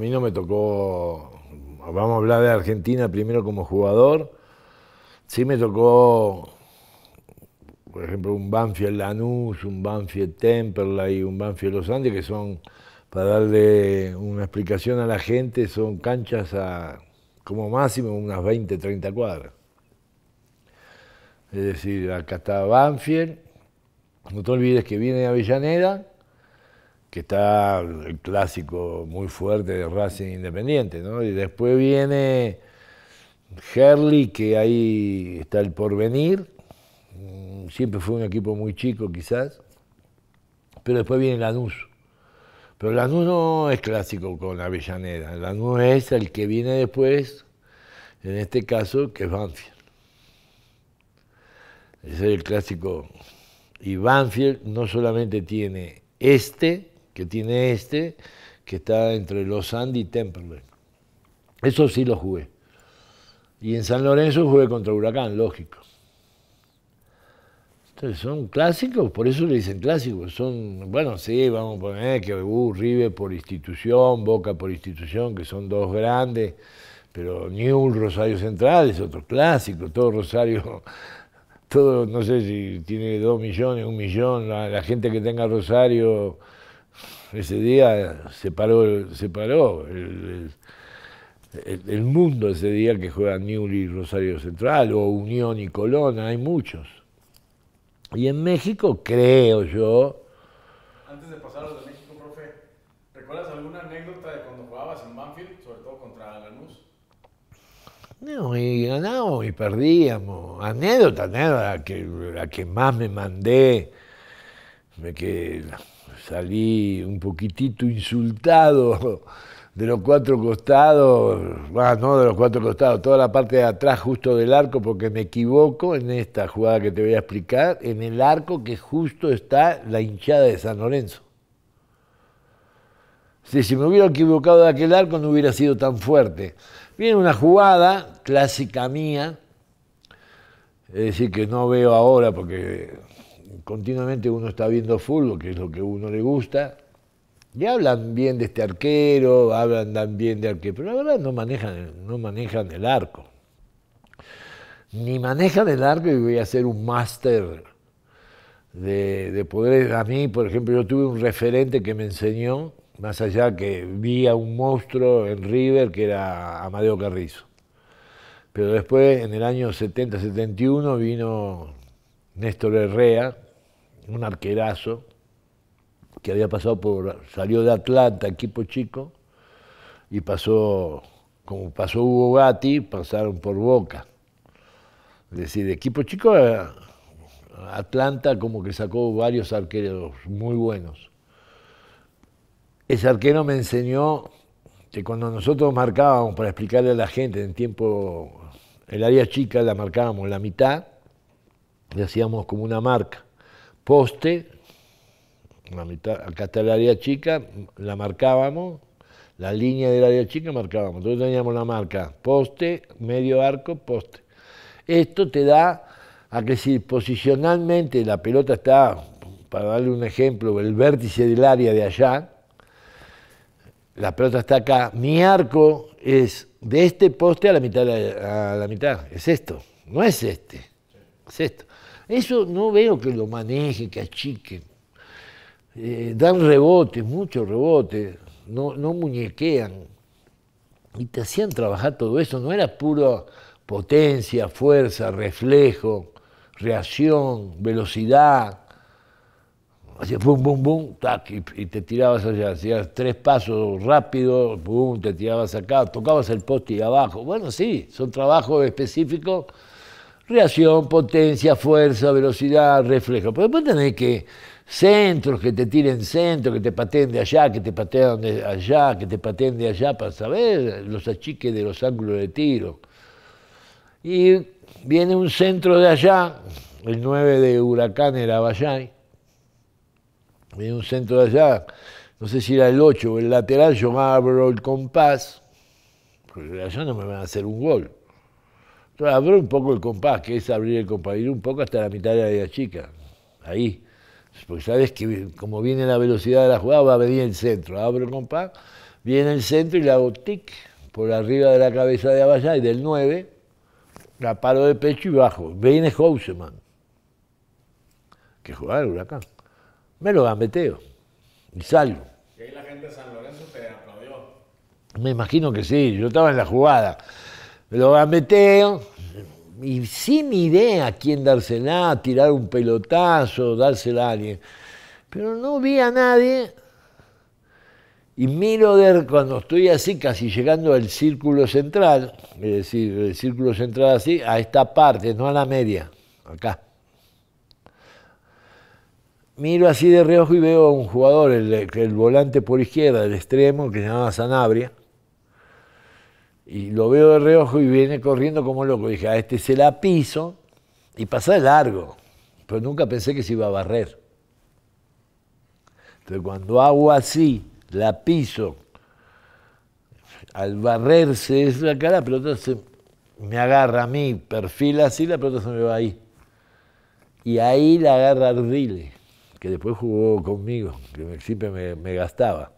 A mí no me tocó, vamos a hablar de Argentina primero como jugador, sí me tocó, por ejemplo, un Banfield Lanús, un Banfield Temperley, un Banfield Los Andes, que son, para darle una explicación a la gente, son canchas a como máximo unas 20, 30 cuadras. Es decir, acá está Banfield, no te olvides que viene de Avellaneda, que está el clásico muy fuerte de Racing Independiente, ¿no? Y después viene Herley, que ahí está el porvenir, mm, siempre fue un equipo muy chico quizás, pero después viene Lanús. Pero Lanús no es clásico con Avellaneda, Lanús es el que viene después, en este caso, que es Banfield. Ese es el clásico. Y Banfield no solamente tiene este, que tiene este, que está entre los Andes y Temperley. Eso sí lo jugué. Y en San Lorenzo jugué contra Huracán, lógico. Entonces son clásicos, por eso le dicen clásicos. Son, bueno, sí, vamos a poner que uh, por institución, Boca por institución, que son dos grandes, pero New Rosario Central es otro clásico, todo Rosario, todo, no sé si tiene dos millones, un millón, la gente que tenga Rosario ese día se paró, se paró el, mundo ese día que juegan Newly y Rosario Central, o Unión y Colón, hay muchos. Y en México, creo yo. Antes de pasar a de México, profe, ¿recuerdas alguna anécdota de cuando jugabas en Banfield, sobre todo contra Lanús? No, y ganábamos y perdíamos. Anécdota, nada, que, la que más me mandé que salí un poquitito insultado de los cuatro costados, bueno, no de los cuatro costados, toda la parte de atrás justo del arco, porque me equivoco en esta jugada que te voy a explicar, en el arco que justo está la hinchada de San Lorenzo. si me hubiera equivocado de aquel arco no hubiera sido tan fuerte. Viene una jugada clásica mía, es decir, que no veo ahora porque continuamente uno está viendo fútbol, que es lo que uno le gusta, y hablan bien de este arquero, hablan también bien de arquero, pero la verdad no manejan, no manejan el arco. Ni manejan el arco y voy a ser un máster de, poderes, poder. A mí, por ejemplo, yo tuve un referente que me enseñó, más allá que vi a un monstruo en River que era Amadeo Carrizo. Pero después, en el año 70-71, vino Néstor Herrea, un arquerazo, que había pasado por, salió de Atlanta, equipo chico, y pasó, como pasó Hugo Gatti, pasaron por Boca. Es decir, equipo chico, eh, Atlanta como que sacó varios arqueros muy buenos. Ese arquero me enseñó que cuando nosotros marcábamos, para explicarle a la gente, en tiempo, el área chica la marcábamos la mitad, le hacíamos como una marca. Poste, la mitad, acá está el área chica, la marcábamos, la línea del área chica marcábamos. Entonces teníamos la marca poste, medio arco, poste. Esto te da a que si posicionalmente la pelota está, para darle un ejemplo, el vértice del área de allá, la pelota está acá, mi arco es de este poste a la mitad, a la mitad, es esto, no es este, es esto. Eso no veo que lo maneje, que achique. Eh, dan rebotes, muchos rebotes, no, muñequean. Y te hacían trabajar todo eso, no era pura potencia, fuerza, reflejo, reacción, velocidad. Hacías pum, pum, pum, tac, y, te tirabas allá, hacías tres pasos rápido, pum, te tirabas acá, tocabas el poste y abajo. Bueno, sí, son trabajos específicos Reacción, potencia, fuerza, velocidad, reflejo. Pero después tenés que centros, que te tiren centro que te pateen de allá, que te pateen de allá, que te pateen de allá, para saber los achiques de los ángulos de tiro. Y viene un centro de allá, el 9 de Huracán era Bayay, viene un centro de allá, no sé si era el 8 o el lateral, yo abro el compás, porque allá no me van a hacer un gol. Entonces abro un poco el compás, que es abrir el compás, ir un poco hasta la mitad de la chica, ahí. Porque sabes que como viene la velocidad de la jugada, va a venir el centro. Abro el compás, viene el centro y la hago tic por arriba de la cabeza de Abayá y del 9, la paro de pecho y bajo. Viene Houseman, que jugaba el huracán. Me lo gambeteo y salgo. Y ahí la gente de San Lorenzo te aplaudió. Me imagino que sí, yo estaba en la jugada. Lo va a y sin idea a quién dársela, tirar un pelotazo, dársela a alguien. Pero no vi a nadie y miro de, cuando estoy así, casi llegando al círculo central, es decir, el círculo central así, a esta parte, no a la media, acá. Miro así de reojo y veo a un jugador, el, el volante por izquierda, el extremo, que se llamaba Sanabria, y lo veo de reojo y viene corriendo como loco. Dije, a este se la piso y pasa largo. Pero nunca pensé que se iba a barrer. Entonces cuando hago así, la piso, al barrerse es la cara, la pelota se me agarra a mí, perfila así, la pelota se me va ahí. Y ahí la agarra Ardile, que después jugó conmigo, que siempre me gastaba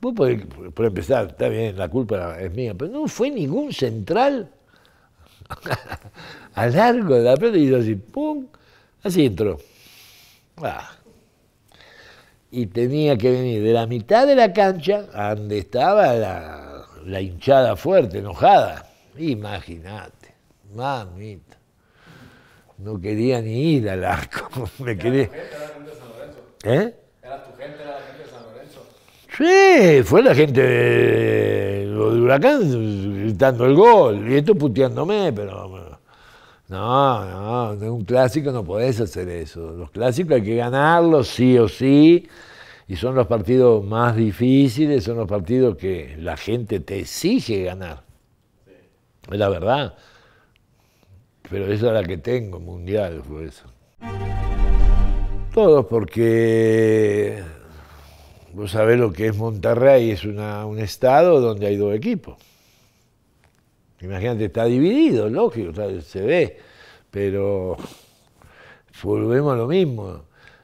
por empezar, está bien, la culpa es mía, pero no fue ningún central a largo de la pelota y hizo así, ¡pum! Así entró. Ah. Y tenía que venir de la mitad de la cancha, a donde estaba la, hinchada fuerte, enojada. Imagínate, mamita. No quería ni ir al arco. Me quería... ¿Eh? ¿Era tu gente, la Sí, fue la gente de, Huracán gritando el gol, y esto puteándome, pero no, no, un clásico no podés hacer eso. Los clásicos hay que ganarlos sí o sí, y son los partidos más difíciles, son los partidos que la gente te exige ganar. Es la verdad. Pero eso es la que tengo, mundial fue eso. Todos porque vos sabés lo que es Monterrey, es un estado donde hay dos equipos. Imagínate, está dividido, lógico, se ve, pero volvemos a lo mismo.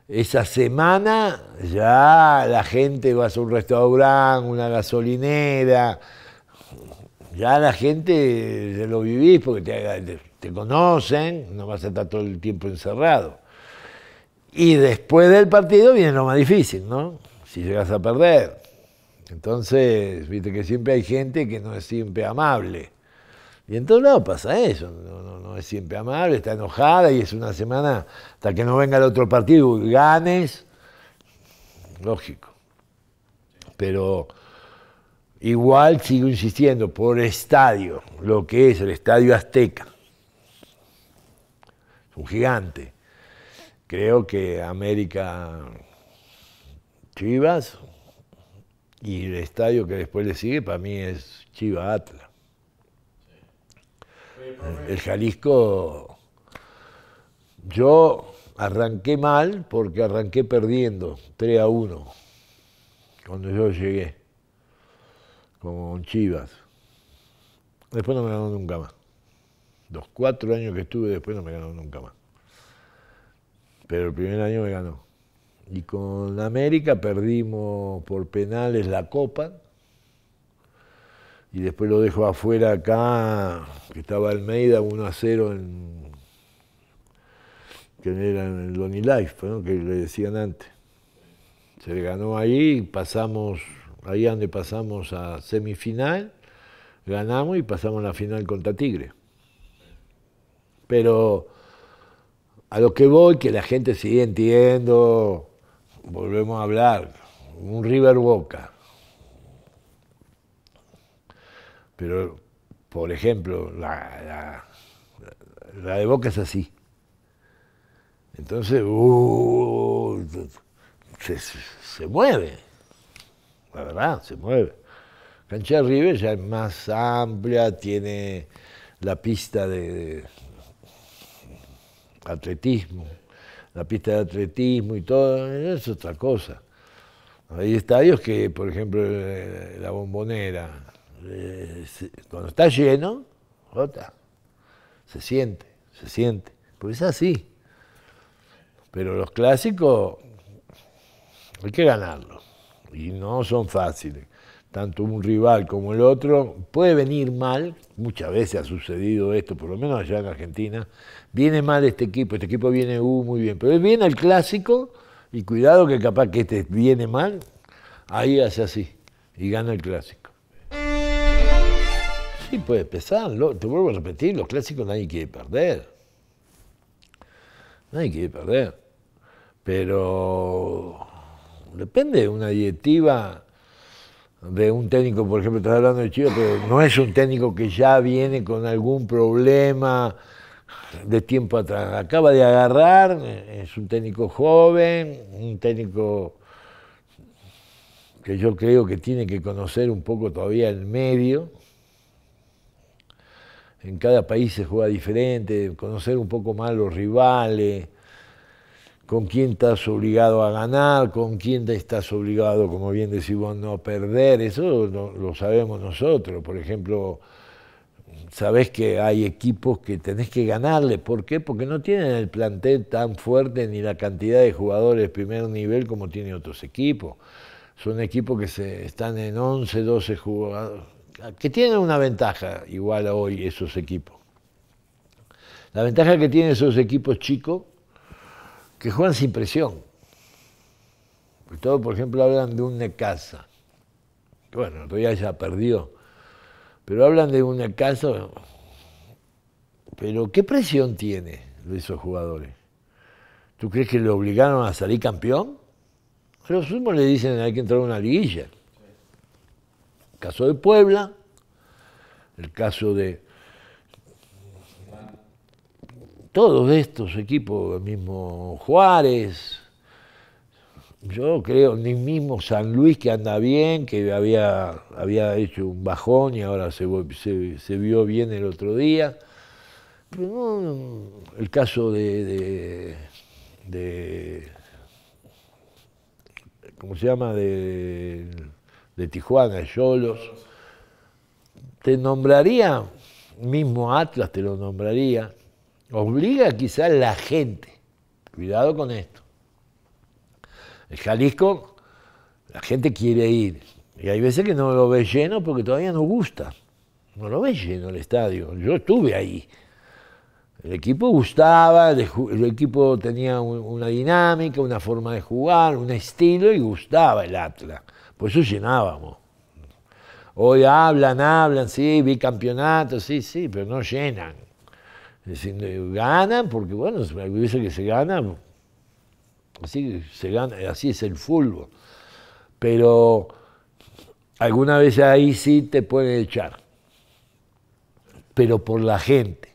Esa semana ya la gente va a un restaurante, una gasolinera, ya la gente se lo vivís porque te conocen, no vas a estar todo el tiempo encerrado. Y después del partido viene lo más difícil, ¿no? si llegas a perder. Entonces, viste que siempre hay gente que no es siempre amable. Y entonces no pasa eso, no, es siempre amable, está enojada y es una semana hasta que no venga el otro partido y ganes. Lógico. Pero igual sigo insistiendo, por estadio, lo que es el estadio azteca. un gigante. Creo que América Chivas y el estadio que después le sigue para mí es Chivas Atlas. El Jalisco, yo arranqué mal porque arranqué perdiendo 3 a 1 cuando yo llegué con Chivas. Después no me ganó nunca más. Los cuatro años que estuve después no me ganó nunca más. Pero el primer año me ganó. Y con América perdimos por penales la Copa. Y después lo dejo afuera acá, que estaba Almeida 1 a 0 en que era en el Lonely Life, que le decían antes. Se le ganó ahí, pasamos, ahí donde pasamos a semifinal, ganamos y pasamos a la final contra Tigre. Pero a lo que voy, que la gente sigue entiendo volvemos a hablar, un River Boca. Pero, por ejemplo, la, la, de Boca es así. Entonces, uh, se, mueve, la verdad, se mueve. Cancha River ya es más amplia, tiene la pista de atletismo la pista de atletismo y todo, es otra cosa. Hay estadios que, por ejemplo, eh, la bombonera, eh, cuando está lleno, jota, se siente, se siente, Pues es así. Pero los clásicos hay que ganarlos y no son fáciles tanto un rival como el otro, puede venir mal, muchas veces ha sucedido esto, por lo menos allá en Argentina, viene mal este equipo, este equipo viene uh, muy bien, pero viene al clásico y cuidado que capaz que este viene mal, ahí hace así y gana el clásico. Sí, puede pesar, te vuelvo a repetir, los clásicos nadie quiere perder, nadie quiere perder, pero depende de una directiva de un técnico, por ejemplo, estás hablando de Chile, pero no es un técnico que ya viene con algún problema de tiempo atrás. Acaba de agarrar, es un técnico joven, un técnico que yo creo que tiene que conocer un poco todavía el medio. En cada país se juega diferente, conocer un poco más los rivales, con quién estás obligado a ganar, con quién estás obligado, como bien decimos, no perder, eso lo, sabemos nosotros. Por ejemplo, sabés que hay equipos que tenés que ganarles. ¿Por qué? Porque no tienen el plantel tan fuerte ni la cantidad de jugadores de primer nivel como tienen otros equipos. Son equipos que se, están en 11, 12 jugadores, que tienen una ventaja igual a hoy esos equipos. La ventaja que tienen esos equipos chicos que juegan sin presión. Por por ejemplo, hablan de un casa. Bueno, todavía ya perdió. Pero hablan de un casa. Pero ¿qué presión tiene de esos jugadores? ¿Tú crees que le obligaron a salir campeón? los últimos le dicen hay que entrar a una liguilla. El caso de Puebla, el caso de todos estos equipos, mismo Juárez, yo creo, ni mismo San Luis que anda bien, que había, había hecho un bajón y ahora se, vio bien el otro día. el caso de, de, de, ¿cómo se llama? De, de Tijuana, Yolos, te nombraría, mismo Atlas te lo nombraría, Obliga quizá la gente. Cuidado con esto. El Jalisco la gente quiere ir. Y hay veces que no lo ve lleno porque todavía no gusta. No lo ve lleno el estadio. Yo estuve ahí. El equipo gustaba, el, equipo tenía una dinámica, una forma de jugar, un estilo y gustaba el Atlas. Por eso llenábamos. Hoy hablan, hablan, sí, campeonatos, sí, sí, pero no llenan. Si eh, ganan, porque bueno, hubiese que se gana, así se gana, así es el fútbol. Pero alguna vez ahí sí te pueden echar. Pero por la gente.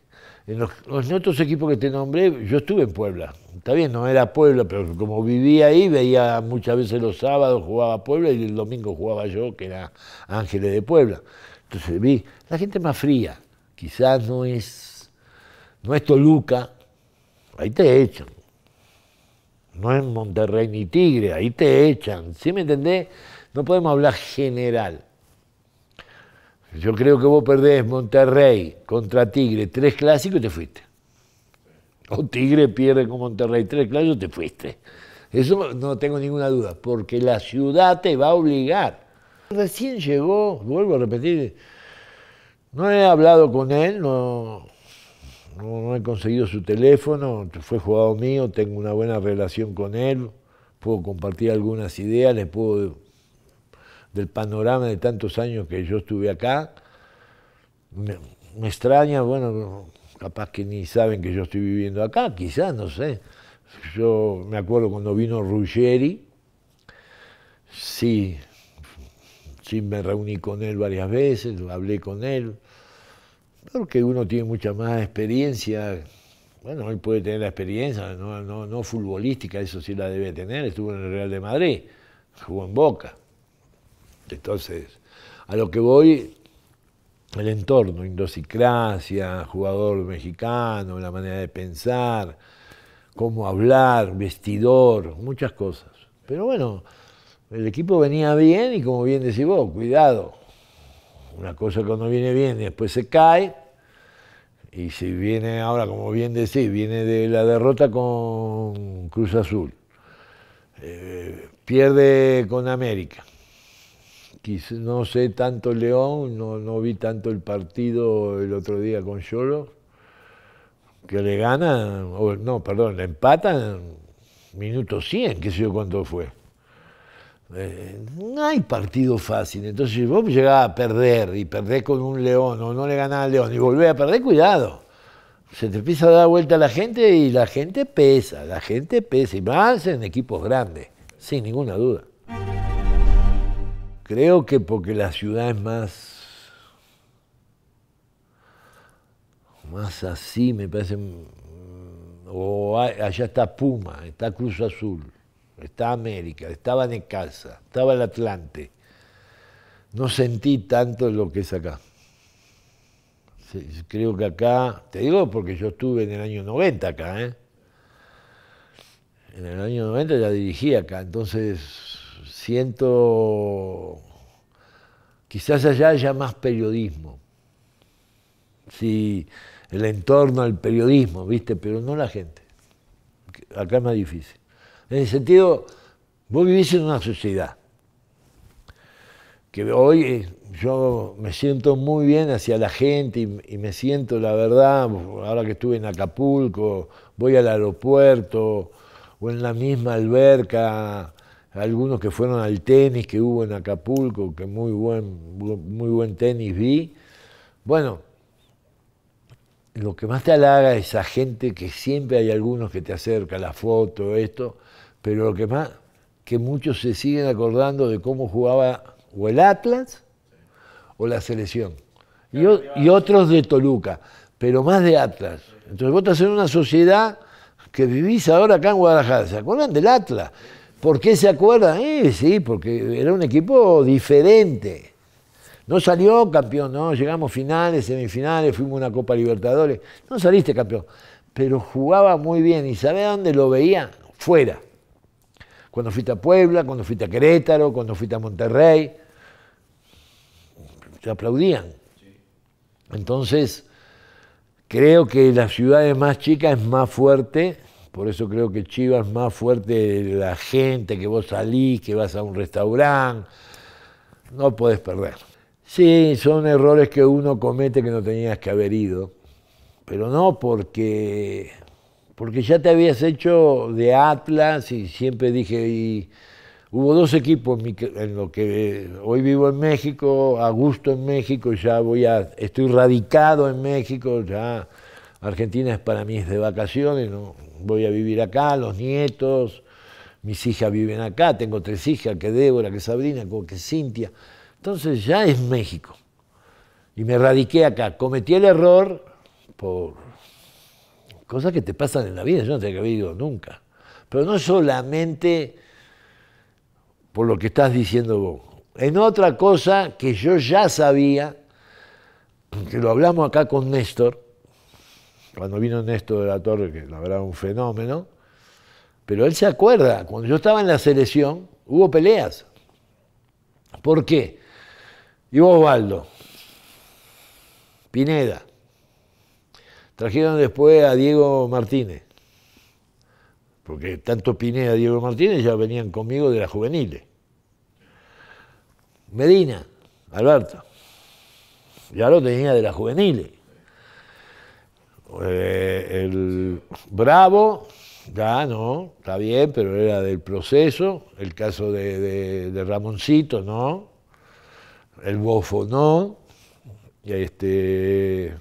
En los, otros equipos que te nombré, yo estuve en Puebla. Está bien, no era Puebla, pero como vivía ahí, veía muchas veces los sábados jugaba Puebla y el domingo jugaba yo, que era Ángeles de Puebla. Entonces vi, la gente más fría, quizás no es no es Toluca, ahí te echan. No es Monterrey ni Tigre, ahí te echan. ¿Sí me entendés? No podemos hablar general. Yo creo que vos perdés Monterrey contra Tigre, tres clásicos y te fuiste. O Tigre pierde con Monterrey, tres clásicos y te fuiste. Eso no tengo ninguna duda, porque la ciudad te va a obligar. Recién llegó, vuelvo a repetir, no he hablado con él, no, no, he conseguido su teléfono, fue jugado mío, tengo una buena relación con él, puedo compartir algunas ideas, le puedo del panorama de tantos años que yo estuve acá. Me, me extraña, bueno, capaz que ni saben que yo estoy viviendo acá, quizás, no sé. Yo me acuerdo cuando vino Ruggeri, sí, sí me reuní con él varias veces, hablé con él. Porque uno tiene mucha más experiencia. Bueno, él puede tener la experiencia, no, futbolística, eso sí la debe tener. Estuvo en el Real de Madrid, jugó en Boca. Entonces, a lo que voy, el entorno, indosicracia, jugador mexicano, la manera de pensar, cómo hablar, vestidor, muchas cosas. Pero bueno, el equipo venía bien y como bien decís vos, cuidado, una cosa cuando viene bien y después se cae. Y si viene ahora, como bien decís, viene de la derrota con Cruz Azul. Eh, pierde con América. no sé tanto León, no, vi tanto el partido el otro día con Yolo, que le ganan, o, no, perdón, le empatan minuto 100, qué sé yo cuánto fue no eh, hay partido fácil. Entonces, si vos llegás a perder y perdés con un león o no le ganás al león y volvés a perder, cuidado. Se te empieza a dar vuelta a la gente y la gente pesa, la gente pesa, y más en equipos grandes, sin ninguna duda. Creo que porque la ciudad es más. más así, me parece. O allá está Puma, está Cruz Azul estaba América, estaba en estaba el Atlante. No sentí tanto lo que es acá. Creo que acá, te digo porque yo estuve en el año 90 acá, ¿eh? en el año 90 ya dirigí acá, entonces siento, quizás allá haya más periodismo, sí, el entorno al periodismo, ¿viste? Pero no la gente, acá es más difícil. En el sentido, vos vivís en una sociedad que hoy eh, yo me siento muy bien hacia la gente y, me siento, la verdad, ahora que estuve en Acapulco, voy al aeropuerto o en la misma alberca, algunos que fueron al tenis que hubo en Acapulco, que muy buen, muy buen tenis vi. Bueno, lo que más te halaga es a gente que siempre hay algunos que te acerca, la foto, esto, pero lo que más, que muchos se siguen acordando de cómo jugaba o el Atlas o la selección. Y, otros de Toluca, pero más de Atlas. Entonces vos estás en una sociedad que vivís ahora acá en Guadalajara. ¿Se acuerdan del Atlas? ¿Por qué se acuerdan? Eh, sí, porque era un equipo diferente. No salió campeón, no, llegamos finales, semifinales, fuimos a una Copa Libertadores. No saliste campeón, pero jugaba muy bien. ¿Y sabés dónde lo veía? Fuera. Cuando fuiste a Puebla, cuando fuiste a Querétaro, cuando fuiste a Monterrey, te aplaudían. Entonces, creo que las ciudades más chicas es más fuerte, por eso creo que Chivas es más fuerte la gente, que vos salís, que vas a un restaurante, no puedes perder. Sí, son errores que uno comete que no tenías que haber ido, pero no porque porque ya te habías hecho de Atlas y siempre dije, y hubo dos equipos en, lo que eh, hoy vivo en México, a gusto en México, ya voy a, estoy radicado en México, ya Argentina es para mí es de vacaciones, voy a vivir acá, los nietos, mis hijas viven acá, tengo tres hijas, que Débora, que Sabrina, que Cintia, entonces ya es México. Y me radiqué acá, cometí el error por cosas que te pasan en la vida, yo no te he ido nunca. Pero no solamente por lo que estás diciendo vos, en otra cosa que yo ya sabía, que lo hablamos acá con Néstor, cuando vino Néstor de la Torre, que la verdad un fenómeno, pero él se acuerda, cuando yo estaba en la selección, hubo peleas. ¿Por qué? Y Osvaldo, Pineda, Trajeron después a Diego Martínez, porque tanto a Diego Martínez ya venían conmigo de la juveniles. Medina, Alberto, ya lo tenía de la Juvenile. Eh, el Bravo, ya no, está bien, pero era del proceso. El caso de, Ramoncito, no. El Bofo, no. Este,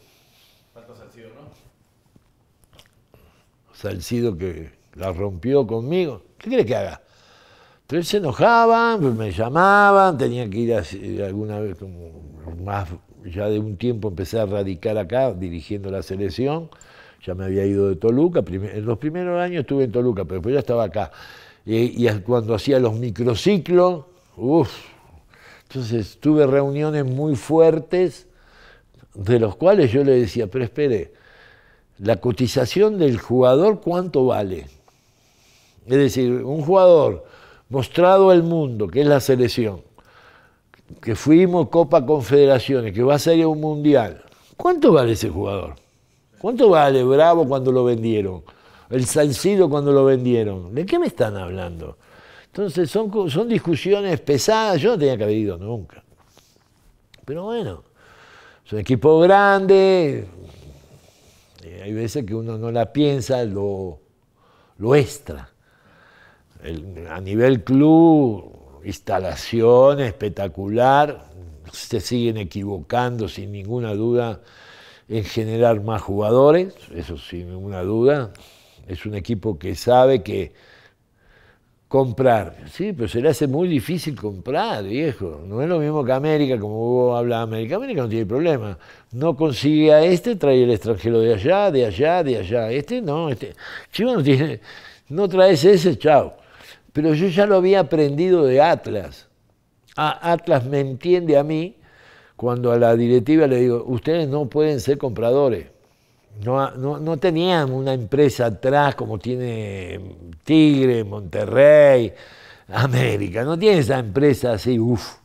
Salcido que la rompió conmigo. ¿Qué quiere que haga? Entonces se enojaban, pues me llamaban, tenía que ir alguna vez como más, ya de un tiempo empecé a radicar acá, dirigiendo la selección. Ya me había ido de Toluca, en los primeros años estuve en Toluca, pero después ya estaba acá. Y, y cuando hacía los microciclos, uff, entonces tuve reuniones muy fuertes, de los cuales yo le decía, pero espere, la cotización del jugador cuánto vale. Es decir, un jugador mostrado al mundo, que es la selección, que fuimos Copa Confederaciones, que va a ser un mundial, ¿cuánto vale ese jugador? ¿Cuánto vale Bravo cuando lo vendieron? El Salcido cuando lo vendieron. ¿De qué me están hablando? Entonces son, son discusiones pesadas, yo no tenía que haber ido nunca. Pero bueno, es un equipo grande, eh, hay veces que uno no la piensa, lo, lo extra. a nivel club, instalación espectacular, se siguen equivocando sin ninguna duda en generar más jugadores, eso sin ninguna duda. Es un equipo que sabe que comprar. Sí, pero se le hace muy difícil comprar, viejo. No es lo mismo que América, como vos América. América no tiene problema. No consigue a este, trae el extranjero de allá, de allá, de allá. Este no, este. Chivo no tiene. No traes ese, chao. Pero yo ya lo había aprendido de Atlas. A Atlas me entiende a mí cuando a la directiva le digo, ustedes no pueden ser compradores no, no, tenían una empresa atrás como tiene Tigre, Monterrey, América. No tiene esa empresa así, uff.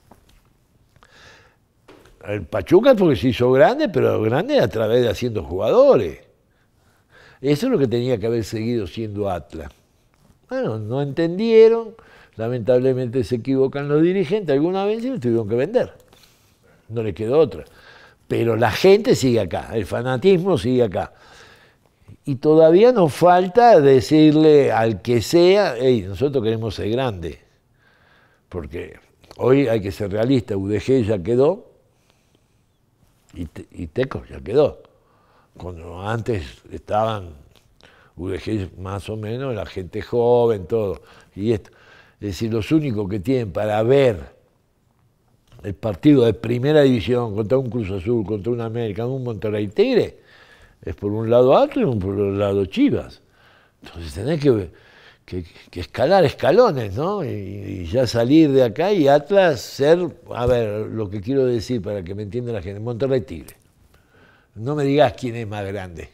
El Pachuca porque se hizo grande, pero grande a través de haciendo jugadores. Eso es lo que tenía que haber seguido siendo Atlas. Bueno, no entendieron, lamentablemente se equivocan los dirigentes, alguna vez se lo tuvieron que vender. No les quedó otra pero la gente sigue acá, el fanatismo sigue acá. Y todavía nos falta decirle al que sea, hey, nosotros queremos ser grande, porque hoy hay que ser realista, UDG ya quedó y, y Teco ya quedó. Cuando antes estaban UDG más o menos, la gente joven, todo. Y esto. Es decir, los únicos que tienen para ver el partido de primera división contra un Cruz Azul, contra un América, un Monterrey Tigre, es por un lado Atlas y por un lado Chivas. Entonces tenés que, que, escalar escalones, ¿no? Y, ya salir de acá y Atlas ser, a ver, lo que quiero decir para que me entienda la gente, Monterrey Tigre. No me digas quién es más grande.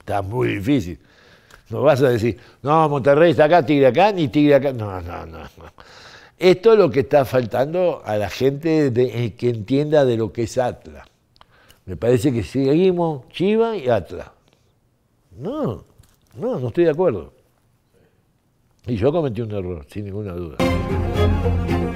Está muy difícil. No vas a decir, no, Monterrey está acá, Tigre acá, ni Tigre acá. no, no. no. Esto es lo que está faltando a la gente eh, que entienda de lo que es Atlas. Me parece que seguimos Chiva y Atlas. No, no, no estoy de acuerdo. Y yo cometí un error, sin ninguna duda.